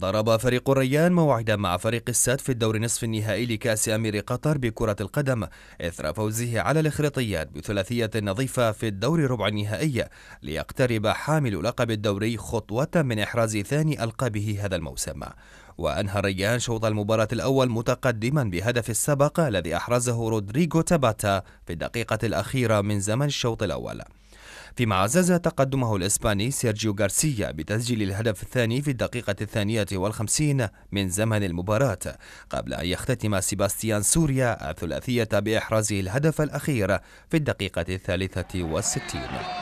ضرب فريق الريان موعدا مع فريق السد في الدور نصف النهائي لكأس أمير قطر بكرة القدم إثر فوزه على الإخريطيات بثلاثية نظيفة في الدور ربع النهائي ليقترب حامل لقب الدوري خطوة من إحراز ثاني ألقابه هذا الموسم وأنهى الريان شوط المباراة الأول متقدما بهدف السبق الذي أحرزه رودريغو تاباتا في الدقيقة الأخيرة من زمن الشوط الأول فيما عزز تقدمه الإسباني سيرجيو غارسيا بتسجيل الهدف الثاني في الدقيقة الثانية والخمسين من زمن المباراة قبل أن يختتم سيباستيان سوريا الثلاثية بإحرازه الهدف الأخير في الدقيقة الثالثة والستين